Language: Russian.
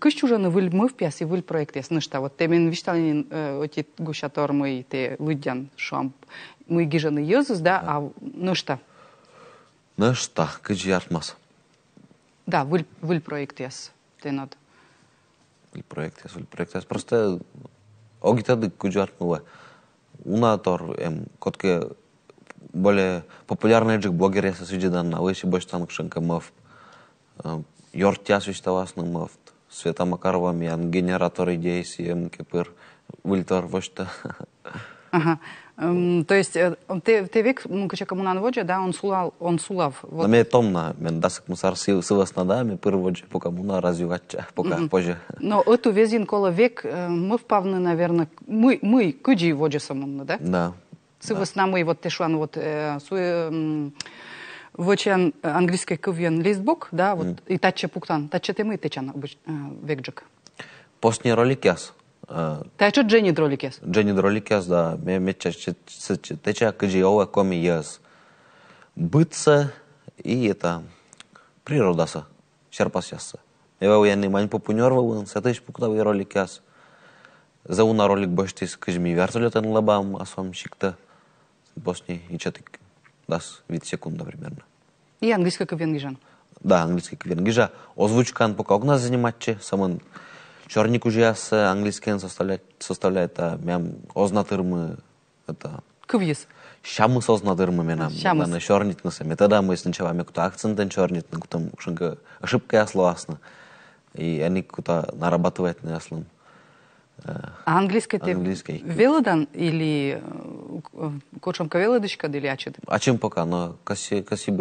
Կշչուրանը վլ մով պիասի վլ պրոյեկտես նշտավոտ, թե մեն վիշտանին ոչի գուշատորմոյի թե լուդյան շուամպ, մույ գիժանը եզուս, դա, ավ նշտա։ Նշտա, կջ յարտմաս։ Да, а ну ну выл проектес, ты над. Выл проектес, выл проектес. Просто э, огитады куджартнула. Унатор, эм, котке более популярные джек блогер я сосуди данна, лыси больше там кшенка мав э, Йортясыш тавасның Света Макарова мен генератор идей сием кепыр вильтор вошта. Ага. Эм, то есть э, ты ты век мукача ну, коммунан воджа, да, он сулал, он сулав. Вот. Мен томно, мен дасык мусар сил сывасна да, мен пыр воджа по коммуна развивача, пока позже. Но эту везин кола век э, мы впавны, наверное, мы мы куди воджа самонна, да? Да. Сывасна мы вот ты шуан ну, вот э, суе Вăcean angliscă căvien listbook, da, вот, и тача пуктан, тача темы течан э, векджик. Постни роликяс. Э, тача Дженни дроликяс. Дженни яс, да, ме ме чача теча кыжи ова коми яс. быться и это природа са, Я у Ева не мань попунёрва уэн, сатыш пуктавы роликяс. За уна ролик баштис кыжми вертолетен лабам асом шикта. Босни и чатык 10 вид секунда примерно. И английский кавенгижан. Да, английский кавенгижа. Озвучкан пока у нас занимать, че он, черник уже с английским составляет, составляет а, мям ознатырмы это. Квиз. Шамы сознатырмы мена. Шамы. Да, на чернит на сами. Тогда мы сначала мы кто акцент на чернит, на кутам шенга ошибка я словасно. И они куда нарабатывают на яслом. А английский ты английский. велодан или kočom ka vēl ir diškadi ļāčiti. A čim pakā, no kas, kas ir?